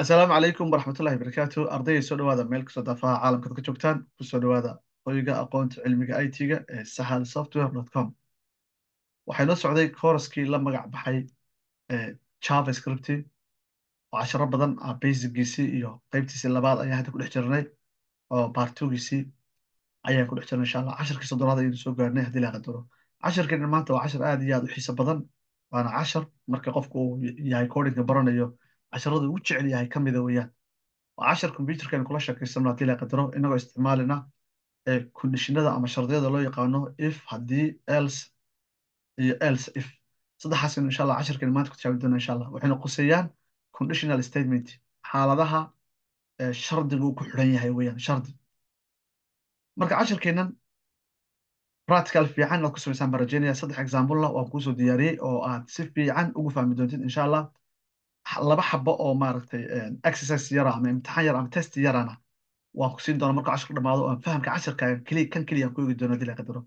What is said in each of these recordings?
asalaamu calaykum waraxmatullahi barakaatu ardayda soo dhawaada meel kastoo daafaha caalamkaad ka joogtaan kusoo dhawaada hoyga aqoonta cilmiga i t ee sahal software com waxay noo socday kooraskii la magac baxay java scripti oo casharo badan ah basicgiisii iyo qeybtiisii labaad ayaa hadda ku jirnay oo baartugiisii ayaan ku dhex insha allah casharkii soddonaad ayaynu soo gaarnay haddii laa qadaro casharkeena maanta waa cashar aad iyo aad u xiiso badan waana cashar marka qofku yahay codinka baranayo casharada ugu jecel yahay ka mida weyaan waa cashar combyuterka aynu kula sheekaysano haddii la qadaro inagoo isticmaalina kondishinada ama shardiyada loo yaqaano if haddii els iyo els if saddexaasaynu insha allah casharkeena maanta ku tijaabi doona insha waxayna quseeyaan conditional statement xaaladaha shardiga uu ku xidhan yahay weeyaan shardi marka casharkeennan practical fiican inaad ku samaysaan baan saddex examplena waan kuusoo diyaariyey oo aad si fiican ugu fahmi doontid insha laba xabo oo maaragtay exercise yara ama imtixaan yar ama test yarana waan ku siin doona marka cashirka dhamaado oan fahamka cashirkaaga keliya kan keliya aan ku eegi doono hadii qadaro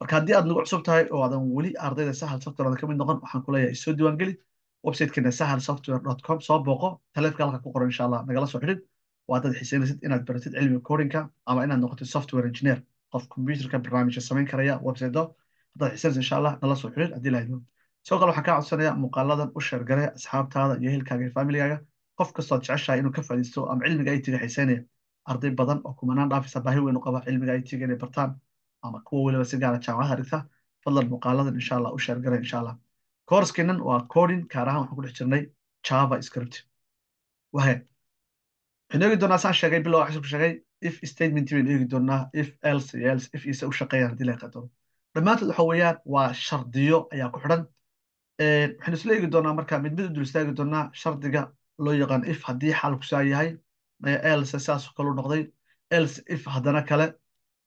marka haddii aad nagu cusub tahay oo aadan weli ardayda sahal software aadan ka mid noqon waxaan kuleeyahay isoo diiwaangeli websitekeena sahal software dot com soo booqo taleefka halka ku qoran insha allah nagala soo xidhid waa haddaad xiiseynaysid inaad baratid cilmiga codinka ama inaad noqotid software engineer qof computerka barnaamijka samayn karaya website haddaad xiiseynaysid insha allah nala soo xidhid haddii la sidoo kale waxaan kaa codsanayaa muuqaaladan u sheergale asxaabtaada iyo ehelkaaga iyo familigaaga qof kastood jeceshahay inuu ka faa'iidaysto ama cilmiga ay tiga xiiseynaya arday badan oo kumanaan dhaafisa baahi weyn u qaba cilmiga ay tiga inay bartaan ama kuwa weliba si gaara ah jaamacadaha dhigta fadlan muuqaaladan insha u sheergale insha allah koorskenan waa codin kaarahaan waxaan ku dhex jirnay java script wahe waxaynu eegi doonaa saan sheegay bilow xisku sheegay if statement baynu eegi doonaa if else iyo else if ise u shaqeeyaan haddii la dhammaantood waxa weeyaan waa shardiyo ayaa ku xidhan waxaynu isla eegi doonaa marka mid mid u dul istaagi doonaa shardiga loo yaqaan if haddii xalkusaa yahay maya else saasoo kale noqday else if haddana kale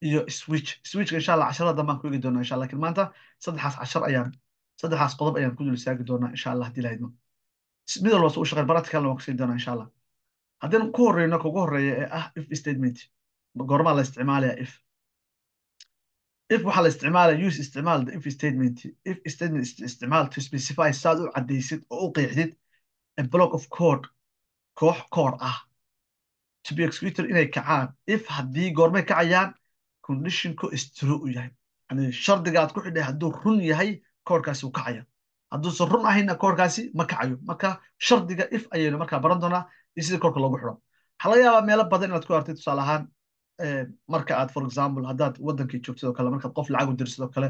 iyo switch switchka insha allah casharada dambaan ku eegi doonaa insha allah lakin maanta saddexaas cashar ayaan saddexaas qodob ayaan ku dul istaagi doonaa insha haddii lahidmo mid walba soo u shaqeyn baracticalna waan kasii doonaa insha allah ku horreyno kugu horreeya ee ah if statement goormaa la isticmaalaya if if waxaa la isticmaala use isticmaal the if statement if statement isticmaal to specify saad u caddaysid oo u qeexdid a block of code koox koor ah to be executed inay kacaan if haddii goormay kacayaan conditionku istiro u yahay yani shardigaad ku xidhay hadduu run yahay koorkaasi uu kacaya hadduusan run ahayna koorkaasi ma kacayo marka shardiga if ayaynu markaa baran doonaa iyo sida koorka loogu xidho waxaa laga yaabaa meelo badan inaad ku artay tusaale ahaan marka aad for example haddaad wadankii joogtid o kale markaad qof lacag u dirsid oo kale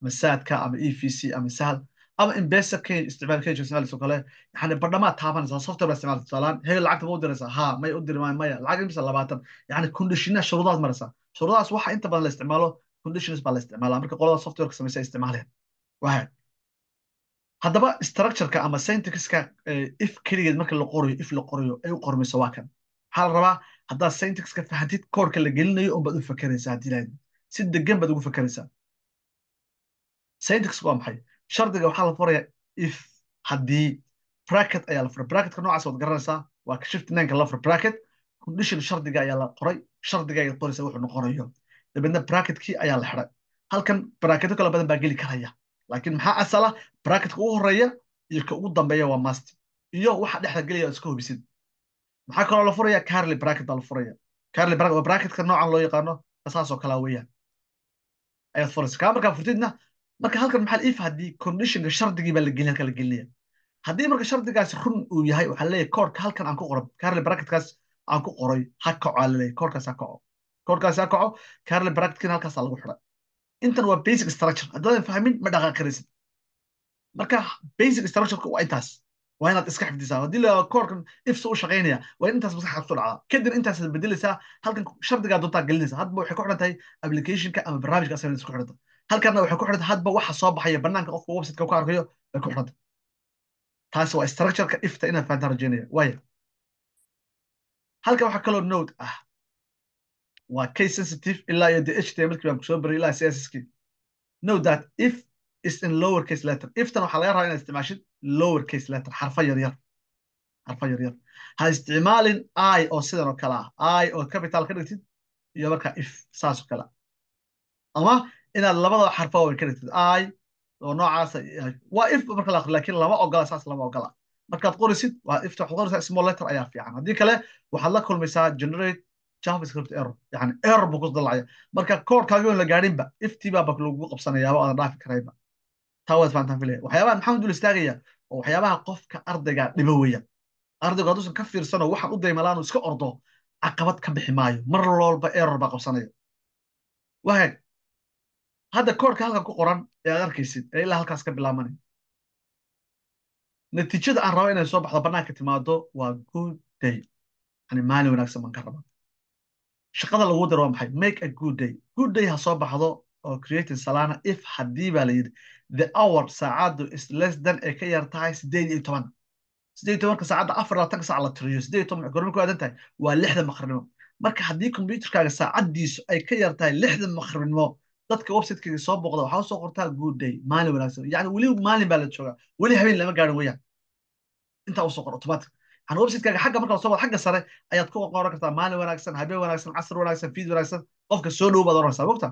masaadka ama e v c ama sahal ama imbesa kenya isticmaal kenya isticmaalaysa o kale yani badhamaa taabanaysaa software baa isticmaalaysa tusaalaan hegel lacagta ma u diraysaa haa may u dirmaan maya lacag imisa labaatan yani conditiona shuruudaad maraysaa shuruudaas waxa inta badan la isticmaalo conditions baa la isticmaalaa marka qolada softwareka samaysa isticmaaleen wahay haddaba structureka ama syntaxiska if keligeed marka la qorayo if la qorayo ay u qormayso waa kan waxaa la rabaa haddaad syntaxka faxantid koorka la gelinayo unbaad u fakeraysaa haddiilaad si degan baad ugu fakeraysaa syntaxku waa maxay shardiga waxaa la furayaa if haddii bracket ayaa la furay bracketka noocaas waad garanaysaa waa shift nanka la fur bracket condition shardiga ayaa la qoray shardiga ayaad qoraysaa wuxuu noqonayo dabeedna bracketkii ayaa la xiday halkan bracketo kale badan baa geli karaya laakiin maxaa asala bracketka ugu horeeya iyo ka ugu dambeeya waa mast iyo waxa dhexda gelaya iska hubisid maxaa kaloo la furaya carly bracket baa la furaya carly bracket waa bracketka noocan loo yaqaano saasoo kalaa weeyaan ayaad furaysa kaa markaa furtidna marka halkan maxaa if haddii conditionka shardigii baa la gelin halka la gelinaya haddii marka shardigaasi run uu yahay waxaa leeyahay koorka halkan aan ku qoran carly bracketkaas aan ku qoray ha kaco aa laleeyahay koorkaas ha kaco koorkaas ha kaco carly bracketkina halkaasaa lagu xiray intan waa basic structure haddaadan fahmin ma dhaqaaqiraysid marka basic structureka waa intaas waa inaad iska xifdisaa haddii la koorkan ifsa u shaqaynaya waa in intaas maskaxda kusoo dhacda kadib intaas bedelaysaa halkan shardigaa doontaa gelinaysa hadba waxay ku xidhan tahay applicationka ama barnaamijka assignments ku xidhanta halkanna waxay ku xidhanta hadba waxa soo baxaya banaanka qofka websiteka ku arkayo bay ku xidhanta taasi waa structureka ifta inaan fahantaa rajaynaya waaya halkan waxaa kaloo note ah waa case sensitive ilaa iyo de htmlkii baan kusoo baray ilaa css note that if is in lower case letter iftan waxaa laga rabaa inaad isticmaashid lower case letter xarfo yaryar xarfo yaryar ha isticmaalin i oo sidan oo kale ah i oo capital ka dhigtid iyo markaa if saas oo kale ama inaad labadaba xarfo ka dhigtid i oo noocaas waa if marka la aqri lama ogola saas lama ogola markaad qorisid waa ifta waxaad qorisaa small letter ayaa fiican haddii kale waxaad la kulmaysaa generate javascript error yani error buu ku dalacaya marka koodkaagi oon la gaadhinba iftiibaa lagugu qabsanayaaba aadan dhaafi karayba tawaad fahantaan filaya waxyaabaha maxaan u istaagaya oo waxyaabaha qofka ardayga dhiba weya ardaygu hadduusan ka fiirsano waxaan u daymalaanu iska ordo caqabad ka bixi maayo mar loolba error baa qabsanaya wahaag hadda koorka halkan ku qoran ee aad arkaysid ee ilaa halkaas ka bilaamanaya natiijada aan rabo inay soo baxdo banaanka timaado waa good day yani maalin wanaagsan baan ka rabaa shaqada laguu daro waa maxay make a good day good day ha soo baxdo oo created salana if haddii baa la yidhi the hour saacaddu is less than ay ka yar tahay sideed iyo toban sideed iyo tobanka saacadda afar laatanka saac la tiriyo sideed iyo toban maxay kormi ku aadan tahay waa lixda maqribnimo marka haddii computerkaaga saacaddiisu ay ka yar tahay lixda maqribnimo dadka websitekeyga soo booqda waxaa usoo qortaa good day maalin wanaagsan yacni weli maalin baa la joogaa weli habeen lama gaadhin weyaan intaa usoo qor automatic yani websitekaaga xagga marka lasoo qodo xagga sare ayaad ku qoran kartaa maalin wanaagsan habeen wanaagsan casr wanaagsan fiid wanaagsan qofka soo dhow baad oranaysaa mogta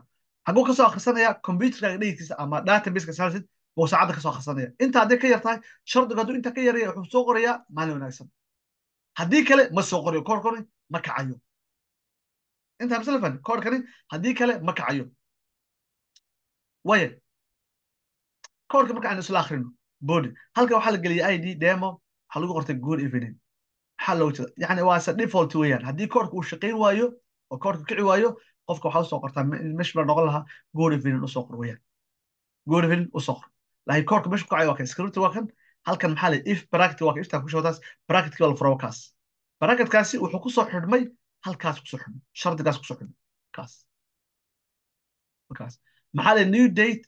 xaguu kasoo akrisanaya computerkaaga dhegeyskiisa ama databaseka buu saacadda kasoo akrisanaya inta hadday ka yar tahay shardigu hadduu inta ka yaraya wuxuu soo qorayaa maalin wanaagsan haddii kale ma soo qorayo koorkani ma kacayo intaa maslafan koorkani haddii kale ma kacayo waya koorka marka aynu isla akhrino body halkan waxaa la geliyay i demo waxaa lagu qortay good evening waxaa looga jeeda yani waase default weeyaan haddii koorka uu shaqayn waayo oo koorka kici waayo qofka waxaad usoo qortaa mesh baa noqon lahaa gorivin usoo qor weyaan gorivin usoo qor laakiin koorka mesh ku kacay waa kan script waa kan halkan maxaa lay if bracket waa kan iftaa kusha bracketki baa la fura kaas bracketkaasi wuxuu kusoo xidhmay halkaas kusoo xidhmay shardigaas kusoo xidhmay kaas kaas maxaa lay new date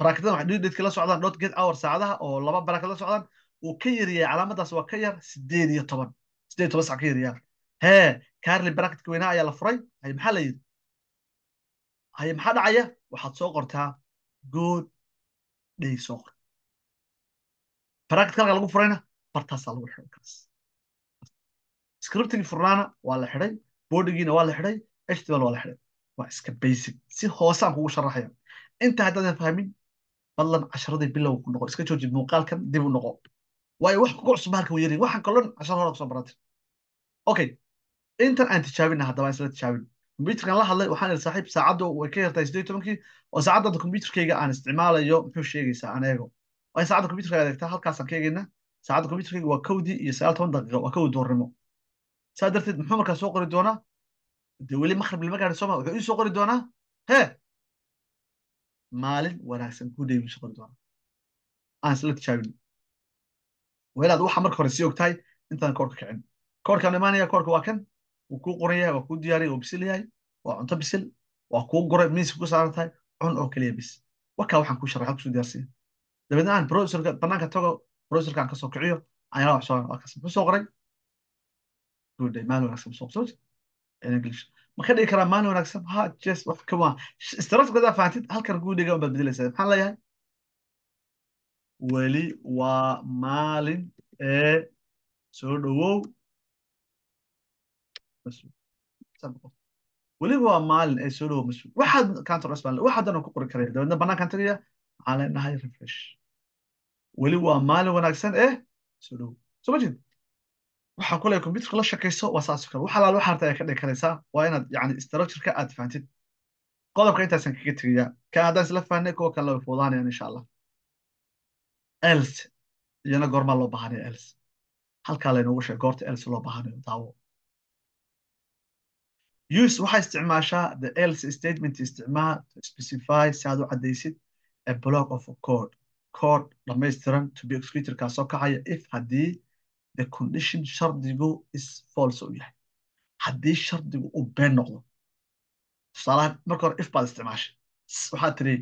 bracketdan new date kala socdaan dot get hour saacadaha oo laba bracket la socdaan wuu ka yaryahay calaamadaas waa ka yar sideed iyo toban sideed toban sac ka yaryahay hee carly bracketka weynaa ayaa la furay maxaa la yidhi haye maxaa dhacaya waxaad soo qortaa good day soo qor bracet kalka lagu furayna bartaasaa lagu xiday kaas scriptigi furnaana waa la xiday bordigiina waa la xiday html waa la xiday waa iska basic si hoosaan kugu sharaxaya inta haddaadan fahmin fadlan casharadii bilow ku noqo iska jooji muuqaalkan dib u noqo waayo wax kuga cusub halka weyarin waxaan kalon cashar hore kusoo barata okay intan aan tijaabina haddaba isla tijaabin combyuterkan la hadlay waxaan iri saaxiib saacaddu way ka yartahay siddeed tobankii oo saacadda hadda combyuterkayga aan isticmaalayo muxuu sheegaysaa aneego waayo saacadda combyuterka adeegtaa halkaasaan ka egaynaa saacadda combyuterkayga waa kowdii iyo sagaal toban daqiiqo waa kowdi duurnimo saa darteed muxuu markaa soo qori doonaa dee weli makhrib lama gaari sooma wuxuu ii soo qori doonaa he maalin wanaagsan gudhay buu soo qori doonaa aan isla tijaabin weelaad waxa marka hore sii ogtahay intaan koorka kicin koorkaan imaanaya koorka waa kan wuu ku qoran yahay waa kuu diyaariya wuu bisil yahay waa cunto bisil waa kuu gura miiska ku saaran tahay cun oo keliya bis warkaa waxaan ku sharraxa kusoo diyaarsiya dabeedna aan browserka bannaanka tago browserka aan kasoo kiciyo ayaa wax soo waa kaas qoray ma ka dhigi karaa maalin wanaagsan ha jees halkan kuu dhiga unbaad bedelaysaa maxaan leeyahay weli waa maalin ee soo dhowow weliba waa maalin ay soo dhawo mas waxaad counterspal waxaad dhan oo ku qori karaya dabeedna bannaankan tagaya maxaa leen refresh weli waa maalin wanaagsan eh soo dhawo soo ma waxaan ku leeyahay computerka la shakayso waa saas oo kale wax alaal waxa ay ka dhigi karaysaa waa inaad yacni structureka aad fahamtid qodobka intaasan kaga tegaya kan haddaan isla fahnay kuwa kale way fuudaanayaan insha allah els iyana goormaa loo baahanayo els halkaa laynoogu sheeg goorta els loo baahanayo daawo use waxaa isticmaashaa the else statement isticmaal to specify si aad u caddaysid a block of code code dhammaystiran to be executorkaa soo kacaya if haddii the condition shardigu is false u yahay haddii shardigu uu been noqdo tusaalahaan marka hore if baad isticmaashay waxaad tiri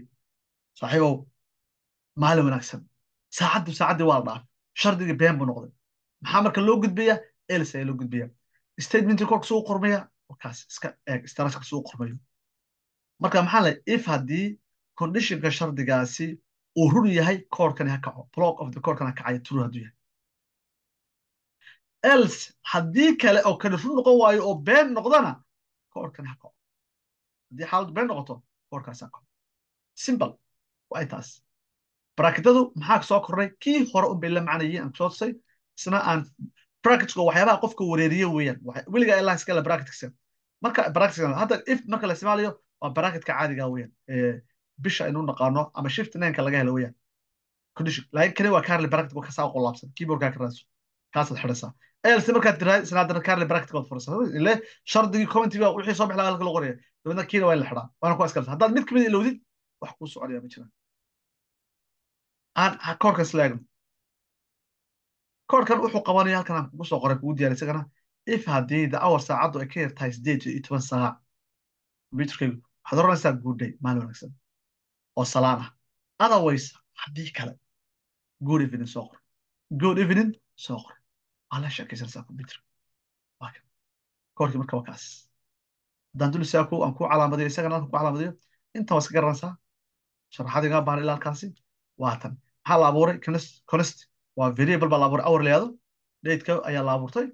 saaxiibow maalin wanaagsan saacaddu saacaddii waa la dhaaf shardigii been buu noqday maxaa marka loo gudbaya else ayaa loo gudbayaa statementkii korka suu qormaya markaas iska eeg staraskis uu qormayo marka maxaa le if haddii conditionka shardigaasi uu run yahay koorkani ha kaco block of the koorkan ha kacaya true hadduu yahay else haddii kale oo kani run noqon waayo oo been noqdana koorkani ha kaco haddii xaaladdu been noqoto koorkaas ha kaco simple waay taas barakidadu maxaa soo kornay kii hore unbay la macnayeen aan kusoo tusay isna aan brackitku waxyaabaha qofka wareeriye weeyaan weligaa ilaa iskale brackitkisan marka bracketkan hadda if marka la isticmaalayo waa bracketka caadiga ah weeyaan bisha inuu naqaano ama shift nineka laga helo weeyaan condition laakiin kani waa carly bracket buu kasaa qolaabsan keyboardka ka raadso kaasaad xidhaysaa else markaad tiraysana haddana carly bracket baad shardigii commentiga wixii soo bixlaa halka loo qoraya dabadna kiina waa in la xidhaa waana ku askalta haddaad mid kamid ilowdid wax kuu soconaya ma jiraan aan koorkan isla eegno koorkan wuxuu qabanayaa halkan aan kugu soo qoray kugu diyaariyay if haddii dacawar saacaddu ay ka yartahay sideed iyo toban saac computerkaygu waxaad oranaysaa guudday maalin wanaagsan oo salaan ah otherwise haddii kale good evening soo qor good evening soo qor waa la sheekaysanaysaa computerka koorkii marka kaas haddaan dul isaa aan ku calaamadiyo isagana halka ku calaamadiyo intan waa iska garanaysaa sharaxad igaa baahan ilaa halkaasi waa maxaa la abuuray conest waa variable baa la abuuray hour la yahdo ayaa la abuurtay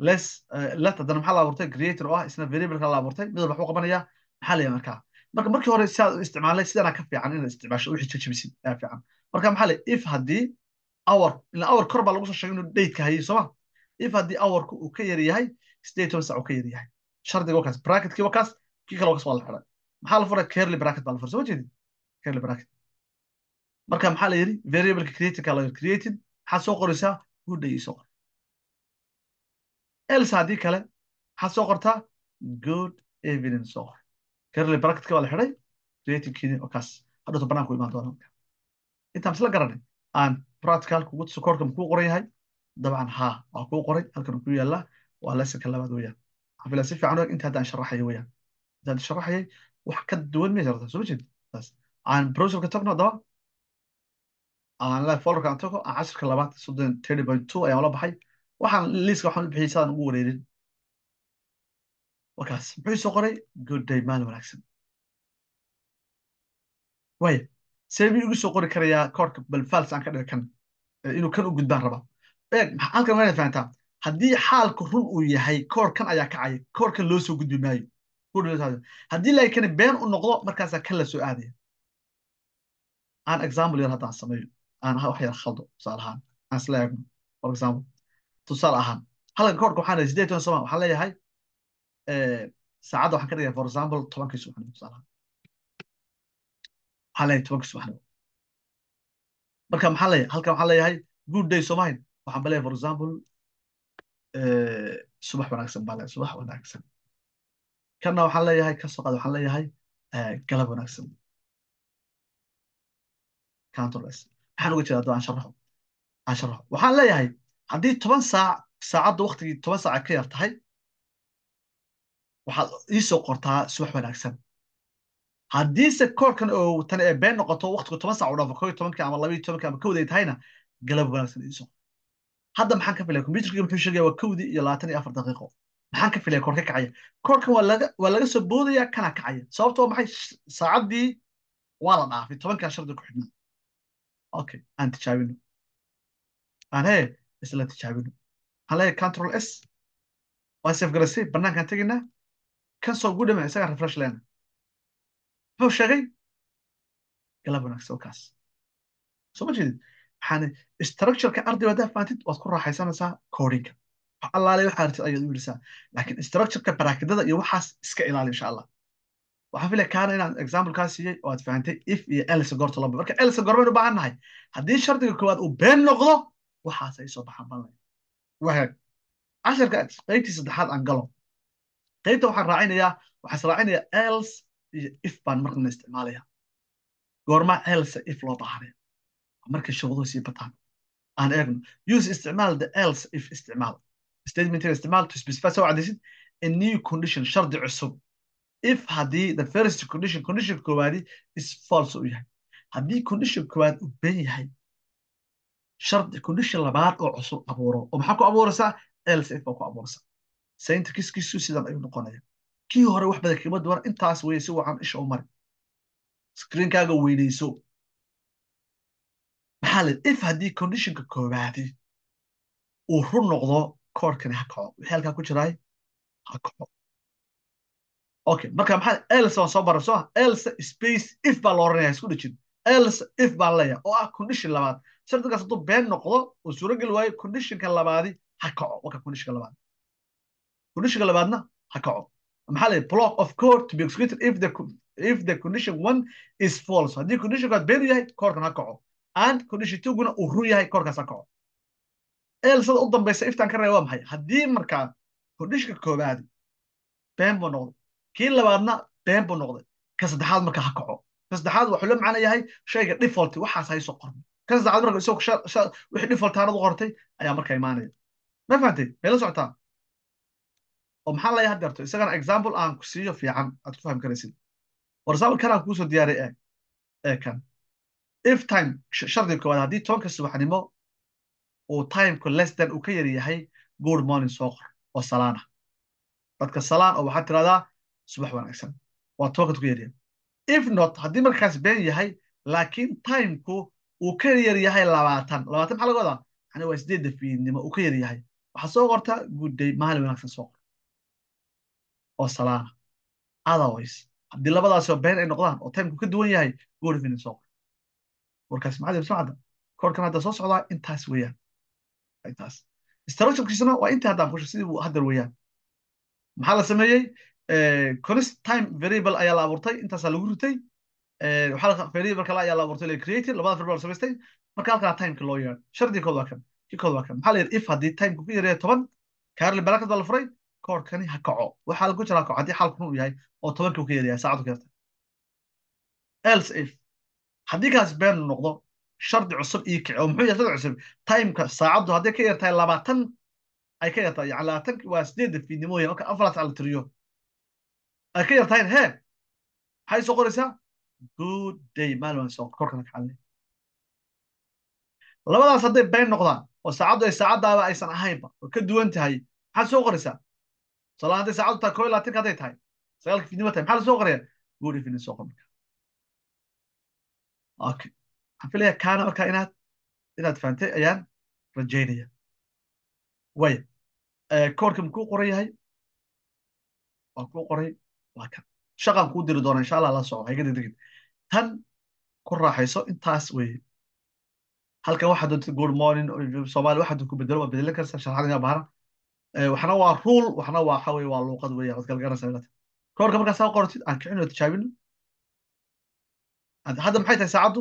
less eh, let adana maxaa la abuurtay creator oo ah isna variableka la abuurtay midal waxuu qabanaya maxaa la markaa marka markii hore siaad isticmaalay sidana ka fiican inaad isticmaasho wixii jajabisid aa fiican marka maxaa le if haddii hour ila hour kor baa lagu soo sheegay inuu date ka hayay sooma if haddii hourku uu ka yar yahay siddeed toban sac uu ka yar yahay shardiga wakaas bracketkii wakaas kii kale wakaas waa la xiray maxaa la furay carly bracket baa la furay soo jeedin carly bracket marka maxaa la yidhi variableka creatorka la yidhi created maxaad soo qoraysaa who soo qor els haddii kale waxaad soo qortaa good evening soo qor carly bracketka waa la xiday ratingkiini oo kaas hadhowto banaan imaan doona intaan isla garanay aan practical kugu sukoorkan kuu qoran yahay dabcan haa waa kuu qoray halkan ku yaallaa waa lesonka labaad weeyaan waxaan si fiican og inta haddaan sharaxayo weeyaan sharaxayay wax ka duwan ma jirtaa soo jeed taas aan browserka tagno haddaba aan le folderka aan tago aan casharka labaad soddon thirty point two ayaan ula baxay waxaan liiska waxaan bixiyay sidaan ugu wareerin markaas muxuu soo qoray goodday maalin wanaagsan waay seebuu igu soo qori karayaa koorka balfals aan ka dhiga kan inuu kan u gudbaan raba eeg halkan waxaad fahantaa haddii xaalku run uu yahay koor kan ayaa kacaya koorkan loo soo gudbi maayo haddii laakiin been u noqdo markaasaa kan la soo aadaya aan example yar haddaan sameeyo aan wax yar khaldo tusaalahaan aan isla for example tusaale ahaan halkan ka waxaan sideed toban soma waxaan leeyahay saacadda waxaan ka dhigaya for example tobankii subaxnimo tusaalahaan waxaan leeyahay tobankii subaxnimo marka maxaan leeyahay halkan waxaan leeyahay good day soomahayn waxaan baleeyahay for example subax wanaagsan baa leeyahay subax wanaagsan kanna waxaan leeyahay ka qaad waxaan leeyahay galab wanaagsan cantorless maxaan uga jeeda haddoo aan sharaxo aan sharaxo waxaan leeyahay haddii toban saac saacadda waktigii toban saaca ka yar tahay waxaad iisoo qortaa subax wanaagsan haddiise koorkan oo tan ee been noqoto waktigu toban saac u dhaafo koo iyo ama labayo tobankii ama kowday tahayna galab wanaagsan iisoo hadda maxaan ka filaya kombyuterkii muxuu sheegaya waa kowdii iyo labaatan iyo afar daqiiqo maxaan ka filaya koorka kacaya koorkan waa laga soo boodaya kana kacaya sababto maxay saacaddii waa la dhaafay tobankaa shardi ku xidhna okay aan tijaabino aan hee isla tijaabino hale control s waa safe galaysay bannaankaan tegaynaa kan soo refresh leena muxuu sheegay galab wanaagsan kaas soo ma jeedid waxaan structureka ardayga haddaa faantid waad ku raaxaysanaysaa codinka wax allaale waxaa artid ayaad u yirisaa structureka barakidada iyo waxaas iska ilaali insha allah waxaan filaya kaana inaan example kaa siiyey oo aad fahantay if iyo elsa goorta laba marka elsa goormayn u baahan nahay haddii shardiga koowaad uu been noqdo waxaasay soo baxaan balle wahag casharka qaybtii saddexaad aan galo qaybta waxaan raacinayaa waxaan israacinayaa els iyo if baan marna isticmaalaya goormaa else if loo baahanaya markay shuruuduhu sii bataan aan eegno use isticmaal the else if isticmaal statementka isticmaal to specify soo cadaysid a new condition shardi cusub if haddii the first condition condition koowaadi is false u yahay haddii condition koowaad uu been yahay shardi condition labaad oo cusub abuuro oo maxaa ku abuuraysaa else baa ku abuuraysaa saynta kiskiisu sidan ayuu noqonaya kii hore wax badan kama duwan intaas weye si wacan isha u mari screenkaaga weynayso maxaa le if haddii conditionka koobaadi uu run noqdo koorkani ha kaco wixii halkaa ku jiraay ha kaco okay marka maxaa else waa soo baray soo ah else space if baa la oranaya isku dhajin els if baan leeyahay oo ah condition labaad shardigaas hadduu been noqdo oo suurogeli waayo conditionka labaadi ha kaco waka condishinka labaad condishinka labaadna ha kaco maxaa leeyahay block of court to be executed if the if the condition one is false haddii condition kaad been yahay koorkan ha kaco and condition two guna uu run yahay koorkaas ha kaco elsada u dambaysa iftaan ka reeba waa maxay haddii markaa condishinka koobaadi been buu noqday kii labaadna been buu noqday ka saddexaad markaa ha kaco ka saddexaad wuxuu la macno yahay shayga default waxaas haysoo qorno kan saddexaad marka isagoo wixii default aanad u qortay ayaa marka imaanaya ma fahamtay meela socotaa oo maxaa laga haddeerto isagana example aan ku siiyo fiican aad ku fahmi karaysid war example aan kuusoo diyaaray ee ee kan if time shardiga koowaad haddii tobanka subaxnimo uu timeka less than uu ka yar yahay good morning soo qor oo salaana dadka salaan oo waxaad tiradaa subax wanaagsan waa tobanka ka yaryahay if not haddii markaas been yahay laakiin timku uu ka yar yahay labaatan labaatan maxaa laga wadaa yani waa sideedda fiidnimo uu ka yar yahay waxaad soo qorta gudday maalin wanaagsan soo qor oo salaana otherwise haddii labadaasoo been ay noqdaan oo timku ka duwan yahay good evening soo qor warkaas macadib sumcadda koorkan hadda soo socdaa intaas weeyaan intaas instructionkiisna waa intii haddaan kusho sidii buu haddar weeyaan maxaa la sameeyey Eh, const time variable ayaa la abuurtay intaasaa lagu ritay eh, variable kale ayaa la abuurtay la created labada variable samaystay marka halkaa timeka loo yeedho shardiga kood waa kan ki waa kan maxaa la if haddii timeku ka yaraya toban kaarli barakad baa la furay koorkani ha kaco waxaa lagu jira ha kaco haddii xaalkun uu yahay oo tobankii ka yaraya saacadu ka yarta if haddii kaas been noqdo shardi cusub ii kici oo muxuu yahay shardi cusub timeka saacaddu hadday ka yartahay labaatan ay ka yartahay yani labaatan waa sideedda fiidnimooyin marka afar saac la tiriyo ay ka yartahayn he maxay soo qoraysaa good day maalmkorkana labadaas hadday bayn noqdaan oo saacaddu ay saacaddaaba aysan ahaynba oo ka duwan tahay maxaad soo qoreysaa tusaala hadday saacaddu tahay koo iyo labaatanka hadday tahay sagaalka fidnimo tahay maxaa la soo qoraya good evening soo qor okay waxaan filaya kaana marka inaad inaad fahantay ayaan rajaynaya waaya koorka makuu qoran yahay waan kuu qoray shaqaan kuu diri doona insha allah la soco hayga degdegin tan ku raaxayso intaas wey halkan waxaad doonta good morning somali waxaad ku bedelo waa bedelan karsa sharxadina bahana eh, waxna waa rule waxna waa waxa waa luuqad weya waad kala ilata ka warka saa qortid aan kicino tijaabino hadda maxay tahay saacaddu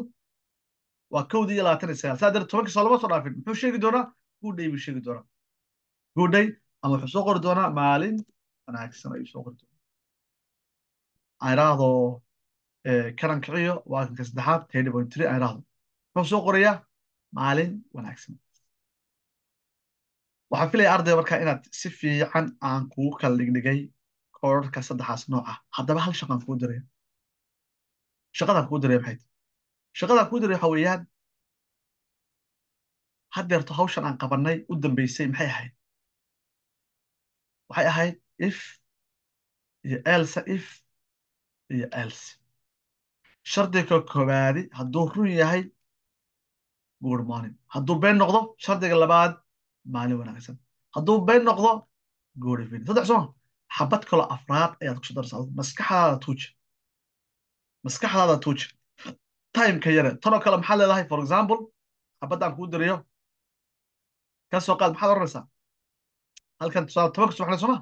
waa kowdii iyo labaatan iyo sagaal saa darteed tobankii soo lama soo dhaafin muxuu sheegi doonaa goodday buu sheegi doonaa goodday ama wuxuu soo qori doonaa maalin wanaagsan ayuu soo qori doonaa ayrahdoo eh, karanka ciyo waa kanka saddexaad tedhibontre ayrahdo wuxuu soo qorayaa maalin wanaagsan waxaan filaya ardaya markaa inaad si fiican aan kugu kala dhigdhigay koorarka saddexaas nooc ah. haddaba hal shaqaan kuu diraya shaqadaan kuu diraya maxay shaqadaan kuu diraya waxa weeyaan haddeerto hawshan aan qabannay u dambeysay maxay ahayd waxay ahayd if iyo elsa if iyo els shardiga koowaadi hadduu run yahay good morning hadduu been noqdo shardiga labaad maalin wanaagsan hadduu been noqdo good evening saddex soma xabad kaloo afraad ayaad kusoo darsa maskaxdaada tuuja maskaxdaada tuuja timeka yare tanoo kale maxaad leedahay for example aan kuu dirayo ka soo qaad maxaad oranaysaa halkan tusaale tobanka subaxna soma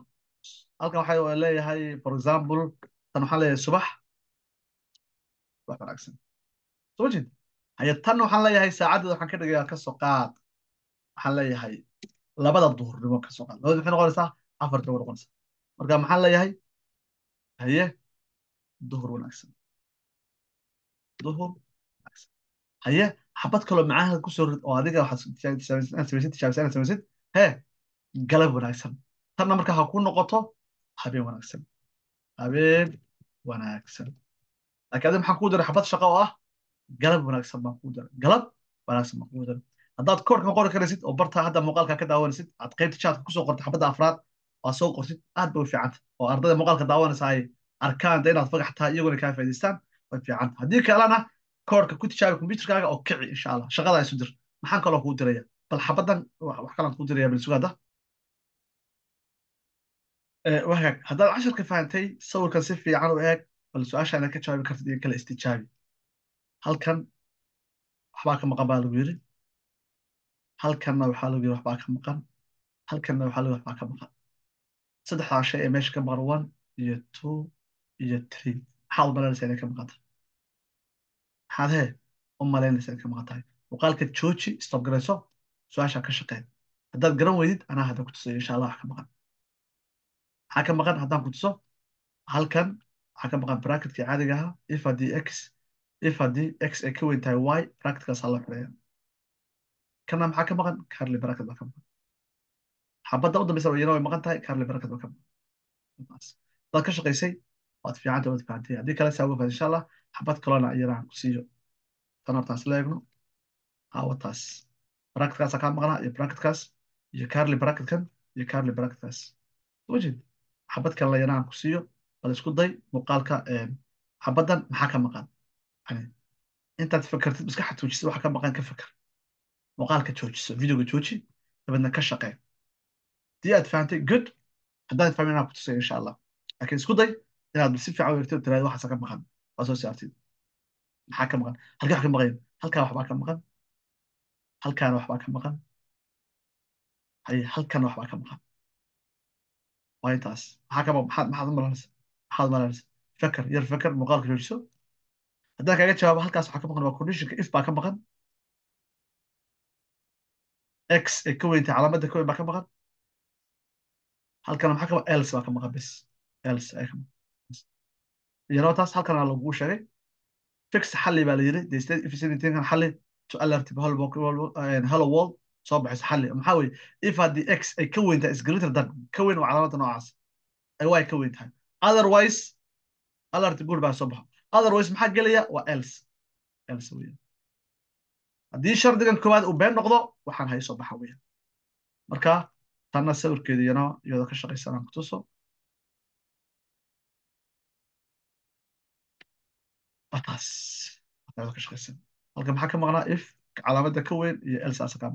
halkan waxaa leeyahay for example tan waxaan leeyahay subax wax wanaagsan soo jeed haye tan waxaan leeyahay saacaddeeda waxaan ka dhigayaa kasoo qaad waxaan leeyahay labada duhurnimo kasoo qaad labada maxay noqonaysaa afarta way noqonaysaa marka maxaan leeyahay haye duhur wanaagsan duhur wanaagsan haye xabad kaloo macaaha kusoo rid oo adiga waxaad samaysid tijaabisan samaysid galab wanaagsan tanna marka ha ku noqoto habeen wanaagsan habeen wanaagsan lakin adi maxaan kuu diray xaflad shaqa oo ah galab wanaagsan baan kuu diray galab wanaagsan baan kuu diray haddaad koorkan qori karaysid oo barta hadda muuqaalka ka daawanaysid aad qaybta chatka kusoo qortid xabadda afraad waad soo qortid aad ba u fiicanta oo ardayda muuqaalka daawanaysa ay arkaan de inaad fagaxtaa iyaguna kaa faa'idaystaan way fiicanta haddii kalena koorka ku tijaabi kombyuterkaaga oo kici insha allah shaqadaa isu dir maxaan kaloo kuu diraya bal xabaddan wax kalaan kuu diraya bal sugada wagaag haddaad casharka fahantay sawirkan si fiican u eeg bal su-aasha ana ka jawaabi kartid iyo kala istijaabi halkan waxbaa ka maqan baa lagu yiri halkanna waxaa lagu yiri waxbaa ka maqan halkanna waxaa lagu yiri waxbaa ka maqan saddexdaa shay ee meesha ka maqan one iyo two iyo three maxaad u malaynaysaa inay ka maqan tahay maxaad hee u malaynaysaa inay ka maqan tahay muuqaalka jooji stop garayso su-aasha ka shaqeen haddaad garan weydid anaa hadda ku tusayo insha wax ka maqan maxaa ka maqan haddaan kutuso halkan maxaa ka maqan bracketkii caadiga ahaa if haddii x if haddii x ay ka weyn tahay y bracketkaasa la xireeya kana maxaa ka maqan carly bracket baa ka maqan xabadda u dambaysa iyana way maqan tahay carly bracket baa ka maqan dad ka shaqaysay waad fiicanta waad fahantiya haddii kale saa uga fahad insha allah xabad kalona iyana ku siiyo tan hortaas la eegno hawataas bracketkaasaa kaa maqnaa iyo bracketkaas iyo carly bracketkan iyo carly bracketkaas wajid xabad kale la yaraan ku siiyo bal isku day muuqaalka xabadan maxaa ka maqan intaad fakartid maskaxa joojisa waxa ka maqan ka fakar muuqaalka joojiso videoga jooji dabeedna ka shaqee hadii aad fahantay good haddaan fahmin ku tusay insha allah laakiin isku day inaad si fiican u eegto tiraado waxaasa ka maqan waa soo saartid maxaa ka maqan halkaa wax ka maqayn halkaa waxbaa ka maqan halkaana waxbaa ka maqan halkana waxbaa ka maqan waa intaas maxaa kaba maxaad maxaad umalanaysa maxaad umalanaysa fakar yar feker muqaalka joojiso haddaan kaaga jawaabo halkaas waxaa ka maqan waa conditionka if baa ka maqan x ay ka weyntahay calaamadda ka weyn baa ka maqan halkana maxaa kaba els baa ka maqan bis els ay ka yaraba taas halkana laguu sheegay fix xalli baa la yiri they state efficiency xalli to alert eh, hello wall soo baxayso xalli maxaa weye if haddii x ay ka weyn tahay isgreater dan ka weyn waa calaamada noocaas waa ka weyn tahay otherwise alert good baa soo baxo otherwise maxaa gelaya waa else else weeyaan haddii shardigan koowaad uu been noqdo waxaan hay soo baxa weeyaan marka tanna sawirkeeda iyana iyadoo ka shaqaysanaan ku tuso taas ka shaqaysan halka maxaa ka maqnaa if calaamadda ka weyn iyo else asa kaa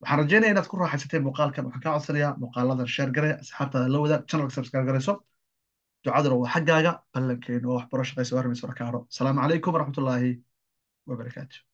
waxaan rajeynaya inaad ku raaxaysatay muuqaalkan waxaan ka codsanaya muuqaaladan sheer gare asxaabtaada la wadaag channelka subscribe garayso ducaduna waa xaggaaga ballankeenu oo waxbaro shaqaysa warmaysa warkaaro asalaamu calaykum waraxmatullaahi wabarakaatu